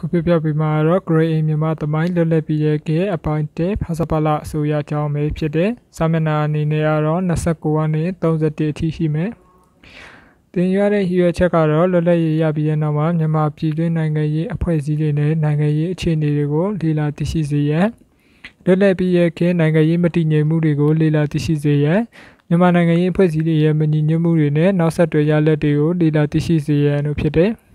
အခုပြပြပေးမှာတော့ grade A မြန်မာသမိုင်းလွတ်လပ်ပြီးရဲ့ကအပိုင်း1ဖာစပါလအစိုးရအကြောင်းပဲဖြစ်တယ်။စာမျက်နှာအနေနဲ့ကတော့29ကနေ31အထိရှိမယ်။သင်ရတဲ့ရည်ရွယ်ချက်ကတော့လွတ်လပ်ရေးရပြီးတဲ့နောက်မှာမြန်မာပြည်တွင်းနိုင်ငံရေးအဖွဲ့အစည်းတွေနဲ့နိုင်ငံရေးအခြေအနေတွေကို လေ့လာသိရှိစေရန်လွတ်လပ်ပြီးရဲ့ကနိုင်ငံရေးမတည်ငြိမ်မှုတွေကို လေ့လာသိရှိစေရန်မြန်မာနိုင်ငံရေးအဖွဲ့အစည်းတွေရဲ့မညီညွတ်မှုတွေနဲ့နောက်ဆက်တွဲရလဒ်တွေကိုလေ့လာသိရှိစေရန်လို့ဖြစ်တယ်။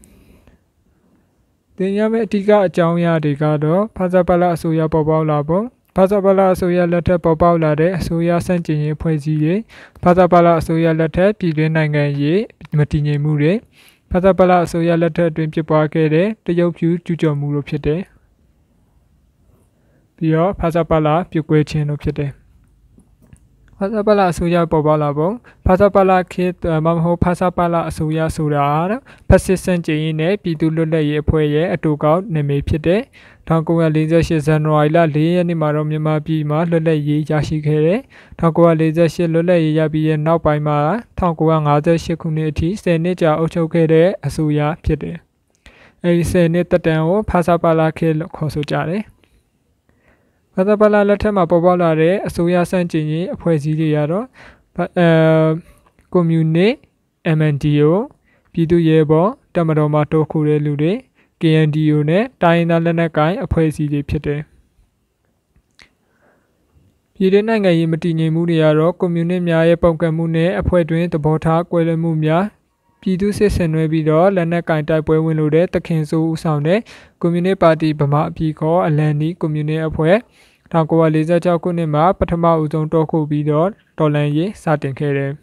သင်ရမယ့်အဓိကအကြောင်းအရာတွေကတော့ဖာဇာပါလာအစိုးရပေါ်ပေါက်လာပုံဖာဇာပါလာအစိုးရလက်ထက်ပေါ်ပေါက်လာတဲ့အစိုးရဆန့်ကျင်ရေးဖွဲ့စည်းရေးဖာဇာပါလာအစိုးရလက်ထက်ပြည်တွင်းနိုင်ငံရေးမတည်ငြိမ်မှုတွေဖာဇာပါလာအစိုးရလက်ထက်အတွင်းဖြစ်ပွားခဲ့တဲ့တရုတ်ဖြူကျူးကျော်မှုတို့ဖြစ်တယ်ပြီးတော့ဖာဇာပါလာပြုတ်ကွဲခြင်းတို့ဖြစ်တယ်ဖာစာပါလာအစိုးရပေါ်ပေါက်လာပုံဖာစာပါလာခေတ်မမဟုတ်ဖာစာပါလာအစိုးရဆိုတာဖက်ဆစ်စန့်ကျင်ရေးနဲ့ပြည်သူလွတ်လပ်ရေးအဖွဲ့ရဲ့အတူကောက်နာမည်ဖြစ်တဲ့1948ဇန်နဝါရီလ4ရက်နေ့မှာတော့မြန်မာပြည်မှာလွတ်လပ်ရေးရရှိခဲ့တယ်။1948လွတ်လပ်ရေးရပြီးတဲ့နောက်ပိုင်းမှာ1958ခုနှစ်အထိ10နှစ်ကြာအုပ်ချုပ်ခဲ့တဲ့အစိုးရဖြစ်တယ်။အဲဒီ10နှစ်တက်တန်ကိုဖာစာပါလာခေတ်လို့ခေါ်ဆိုကြတယ်။မသပလာလက်ထက်မှာပေါ်ပေါက်လာတဲ့အစိုးရဆန့်ကျင်ရေးအဖွဲ့အစည်းတွေကတော့အဲကွန်မြူနစ် MNDO ပြည်သူ့ရဲဘော်တပ်မတော်မှတိုးခိုးတဲ့လူတွေ KNDO နဲ့တိုင်းဒေသလက်နက်ကိုင်အဖွဲ့အစည်းတွေဖြစ်တယ်ပြည်တွင်းနိုင်ငံရေးမတည်ငြိမ်မှုတွေကတော့ကွန်မြူနစ်များရဲ့ပုံကံမှုနဲ့အဖွဲ့တွင်သဘောထားကွဲလွဲမှုများပြည်သူစစ်ဆင်နွှဲပြီးတော့လက်နက်ကင်တိုက်ပွဲဝင်လို့တဲ့တခင်စိုးဦးဆောင်တဲ့ကွန်မြူနစ်ပါတီဗမာအပြည်ခေါ်အလန်နီကွန်မြူနစ်အဖွဲ့1946ခုနှစ်မှာပထမဦးဆုံးတောခုပြီးတော့ဒေါ်လန်ရေးစတင်ခဲ့တယ်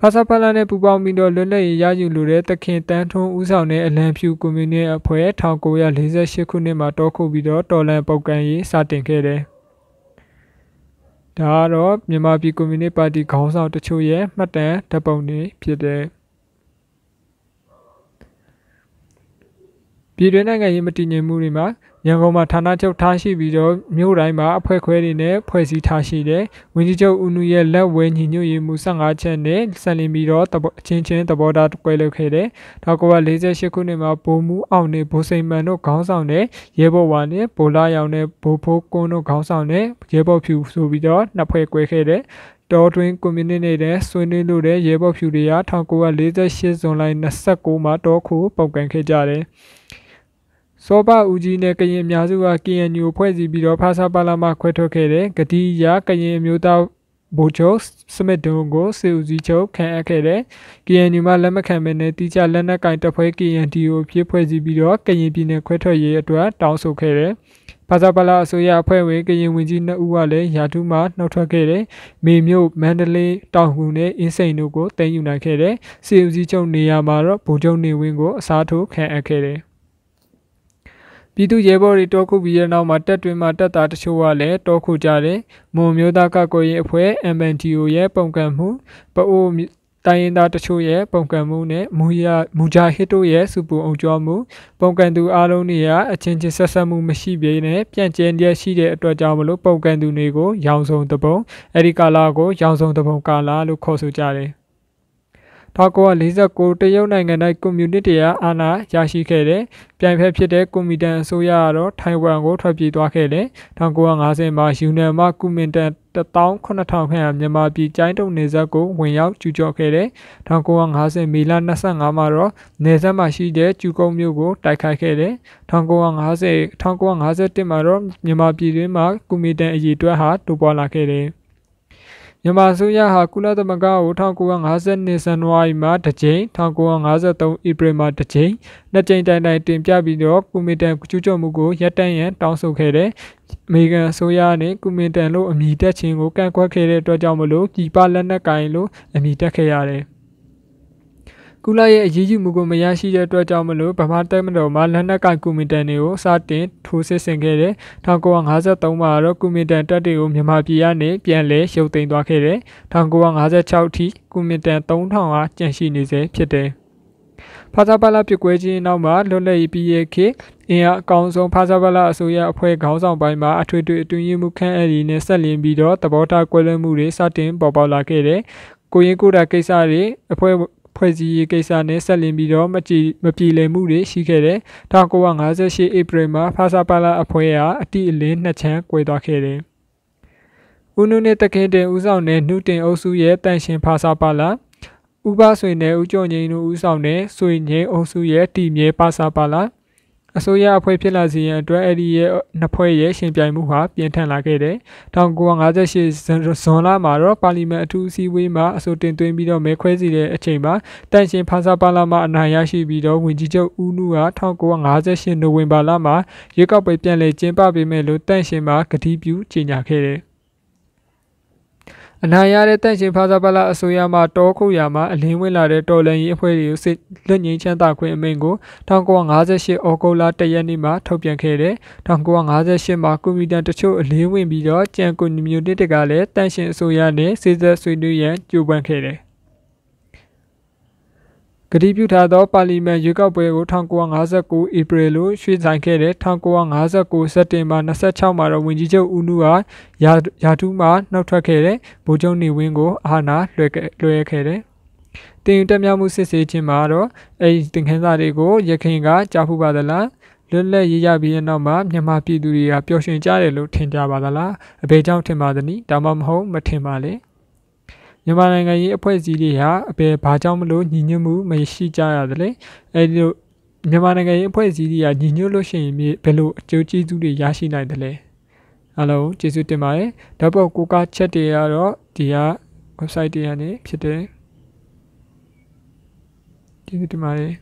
ဖာစာဖလာနဲ့ပူပေါင်းပြီးတော့လွတ်လပ်ရေးရယူလိုတဲ့တခင်တန်းထွန်းဦးဆောင်တဲ့အလံဖြူကွန်မြူနတီအဖွဲ့1948ခုနှစ်မှာတောခုပြီးတော့တော်လန်ပုတ်ကန်ရေးစတင်ခဲ့တယ်။ဒါကတော့မြန်မာပြည်ကွန်မြူနတီပါတီခေါင်းဆောင်တချို့ရဲ့မှတ်တမ်းဓာတ်ပုံတွေဖြစ်တယ်ပြည်တွင်းနိုင်ငံရေးမတည်ငြိမ်မှုတွေမှာရန်ကုန်မှာဌာနချုပ်ထားရှိပြီးတော့မြို့တိုင်းမှာအဖွဲ့ခွဲတွေနဲ့ဖွဲ့စည်းထားရှိတယ်။ဝင်းကြီးချုပ်ဦးနုရဲ့လက်ဝဲညီညွတ်ရေးမှု15ချက်နဲ့ဆက်လင်းပြီးတော့အချင်းချင်းသဘောထားကွဲလွဲခဲ့တယ်။1948ခုနှစ်မှာဗိုလ်မှူးအောင်နဲ့ဗိုလ်စိန်မန်တို့ခေါင်းဆောင်တဲ့ရဲဘော်ဝါနဲ့ဗိုလ်လာရောင်နဲ့ဗိုလ်ဖိုးကွန်းတို့ခေါင်းဆောင်တဲ့ရဲဘော်ဖြူဆိုပြီးတော့နှစ်ဖွဲ့ကွဲခဲ့တယ်။တော်တွင်ကွန်မြူနတီနဲ့ဆွေးနွေးလို့တဲ့ရဲဘော်ဖြူတွေက1948ဇွန်လ29မှာတောခုပုန်ကန်ခဲ့ကြတယ်။စောပဦးကြီးနဲ့ကရင်အများစုက KNU ဖွဲ့စည်းပြီးတော့ဖာစာပါလာမှာခွဲထွက်ခဲ့တယ်ဂတိရကရင်အမျိုးသားဘိုချုပ်စမစ်ဒွန်ကိုစေဦးကြီးချုပ်ခံအပ်ခဲ့တယ်။ KNU မှာလက်မခံမဲနဲ့တိကျလက်နက်ကင်တပ်ဖွဲ့ KNDO ဖြစ်ဖွဲ့စည်းပြီးတော့ကရင်ပြည်နယ်ခွဲထွက်ရေးအတွက်တောင်းဆိုခဲ့တယ်။ဖာစာပါလာအစိုးရအဖွဲ့ဝင်ကရင်ဝင်ကြီးနှစ်ဦးကလည်းရာထူးမှနှုတ်ထွက်ခဲ့တယ်။မေမြို့မန္တလေးတောင်ငူနဲ့အင်းစိန်တို့ကိုတင်ယူနိုင်ခဲ့တယ်။စေဦးကြီးချုပ်နေရာမှာတော့ဘိုချုပ်နေဝင်းကိုအစားထိုးခံအပ်ခဲ့တယ်။ပြည်သူရဲဘော်တွေတောခုပြီးတဲ့နောက်မှာတပ်တွင်မှတပ်သားတချို့ကလည်းတောခုကြတယ်မွန်မျိုးသားကကိုရင်အဖွဲ့ MNTO ရဲ့ပုံကံမှုပအိုးတိုင်းရင်းသားတချို့ရဲ့ပုံကံမှုနဲ့မူရမူဂျာဟစ်တို့ရဲ့စူပူအောင်ကြောမှုပုံကံသူအားလုံးတွေကအချင်းချင်းဆက်ဆက်မှုမရှိပြင်းနဲ့ပြန့်ကျဲရရှိတဲ့အတွက်ကြောင့်မလို့ပုံကံသူတွေကိုရောင်စုံတပုံအဲဒီကာလာကိုရောင်စုံတပုံကာလာလို့ခေါ်ဆိုကြတယ်1949တရုတ်နိုင်ငံ၌ကွန်မြူနစ်တရားအာဏာရရှိခဲ့တယ်။ပြိုင်ဖက်ဖြစ်တဲ့ကွန်မီတန်အစိုးရကတော့ထိုင်ဝမ်ကိုထွက်ပြေးသွားခဲ့တယ်။1950မှာယူနန်မှကွန်မီတန်18000ခန့်မြန်မာပြည်ကျိုင်းတုံနေဆက်ကိုဝင်ရောက်ကျူးကျော်ခဲ့တယ်။1950မေလ25မှာတော့နေဆက်မှာရှိတဲ့ကျူကုန်းမြို့ကိုတိုက်ခိုက်ခဲ့တယ်။1950 1951မှာတော့မြန်မာပြည်တွင်းမှာကွန်မီတန်အရေးတွက်ဟာတိုးပွားလာခဲ့တယ်။မြန်မာအစိုးရဟာကုလသမဂ္ဂကို1950နှစ်ဇန်နဝါရီမှာတစ်ကြိမ်1953ဧပြီမှာတစ်ကြိမ်နှစ်ကြိမ်တိုင်တိုင်တင်ပြပြီးတော့ကွန်မီတန်ကျူးကျော်မှုကိုရပ်တန့်ရန်တောင်းဆိုခဲ့တယ်အမေရိကန်အစိုးရနဲ့ကွန်မီတန်လို့အမည်တက်ခြင်းကိုကန့်ကွက်ခဲ့တဲ့အတွက်ကြောင့်မလို့ပြည်ပလက်နက်ကိုင်လို့အမည်တက်ခဲ့ရတယ်။ကုလရဲ့အရေးကြီးမှုကိုမရရှိတဲ့အတွက်ကြောင့်မလို့ဗမာတပ်မတော်မှလက်နက်ကိုင်ကွန်မီတန်တွေကိုစတင်ထိုးစစ်ဆင်ခဲ့တဲ့1953မှာတော့ကွန်မီတန်တပ်တွေကိုမြန်မာပြည်ကနေပြန်လည်ရုပ်သိမ်းသွားခဲ့တယ်1956အထိကွန်မီတန်3000အားကျန်ရှိနေစေဖြစ်တယ်ဖာဇာပါလာပြကွဲခြင်းနောက်မှာလွတ်လပ်ရေးပြည်ရဲ့ခေအင်အားအကောင်ဆုံးဖာဇာပါလာအစိုးရအဖွဲ့ခေါင်းဆောင်ပိုင်းမှာအထွေထွေအတွင်းရေးမှုခန့်အပ်ရည်နဲ့ဆက်လျင်ပြီးတော့သဘောထားကွဲလွဲမှုတွေစတင်ပေါ်ပေါက်လာခဲ့တယ်ကိုရင်ကိုတာကိစ္စတွေအဖွဲ့ဖွဲ့စည်းရေးကိစ္စနဲ့ဆက်လင်းပြီးတော့မကြည်မပြည်လည်မှုတွေရှိခဲ့တယ်။1958ဧပြီမှာဖာစာပါလာအဖွဲ့ကအတိအလင်းနှစ်ချမ်းကွဲသွားခဲ့တယ်။ဦးနုနဲ့တခင်တင်ဦးဆောင်တဲ့နှုတင်အုပ်စုရဲ့တန်ရှင်ဖာစာပါလာဥပဆွေနဲ့ဦးကျော်ငိန်တို့ဦးဆောင်တဲ့ဆွေငိန်အုပ်စုရဲ့တီမြဲပါစာပါလာအစိုးရအဖွဲ့ဖြစ်လာစီရင်အတွက်အဲ့ဒီရဲ့နှစ်ဖွဲ့ရဲ့ရှင်ပြိုင်မှုဟာပြင်းထန်လာခဲ့တယ်။1958ဇွန်လမှာတော့ပါလီမန်အထူးအစည်းအဝေးမှာအဆိုတင်သွင်းပြီးတော့မဲခွဲစီတဲ့အချိန်မှာတန်ရှင်ဖန်ဆာပါလာမအနိုင်ရရှိပြီးတော့ဝန်ကြီးချုပ်ဦးနုက1958နိုဝင်ဘာလမှာရွေးကောက်ပွဲပြန်လည်ကျင်းပပေးမယ်လို့တန်ရှင်မှာကတိပြုကြေညာခဲ့တယ်။အနာရတဲ့တန့်ရှင်ဖာသာပါလာအစိုးရမှတောခုရာမှာအလင်းဝင်လာတဲ့တော်လန်ရေးအဖွဲ့တွေကိုစစ်လက်ငင်းချမ်းသာခွင့်အမိန့်ကို1958ဩဂုတ်လ1ရက်နေ့မှာထုတ်ပြန်ခဲ့တယ်။1958မှာကွန်ပျူတာတချို့အလင်းဝင်ပြီးတော့ကြံကွန်မြူနစ်တွေကလည်းတန့်ရှင်အစိုးရနဲ့စစ်သက်ဆွေးနွေးရန်ကြိုးပမ်းခဲ့တယ်။ကတိပြုထားသောပါလီမန်ရွေးကောက်ပွဲကို1959ဧပြီလရွှေ့ဆိုင်ခဲ့တဲ့1959စက်တင်ဘာ26မှာတော့ဝန်ကြီးချုပ်ဦးနုဟာရာထူးမှနှုတ်ထွက်ခဲ့တဲ့ဗိုလ်ချုပ်နေဝင်းကိုအာဏာလွှဲလွှဲခဲ့တယ်။တင်တက်မြောက်မှုစစ်ဆေးခြင်းမှာတော့အဲဒီတင်ခန်းစာတွေကိုရခိုင်က ကြားဖူးပါသလားလွတ်လပ်ရရပြီးတဲ့နောက်မှာမြန်မာပြည်သူတွေကပျော်ရွှင်ကြတယ်လို့ထင်ကြပါသလားအဘယ်ကြောင့်ထင်ပါသနည်းဒါမှမဟုတ်မထင်ပါလေ။မြန်မာနိုင်ငံရေးအဖွဲ့အစည်းတွေဟာအပေဘာကြောင့်မလို့ညီညွတ်မှုမရှိကြရသလဲအဲဒီလိုမြန်မာနိုင်ငံရေးအဖွဲ့အစည်းတွေကညီညွတ်လို့ရှိရင်ဘယ်လိုအကျိုးကျေးဇူးတွေရရှိနိုင်သလဲအားလုံးကျေးဇူးတင်ပါတယ်ဓာတ်ပုံကိုကချက်တွေကတော့ဒီက website တွေကနေဖြစ်တယ်ကျေးဇူးတင်ပါတယ်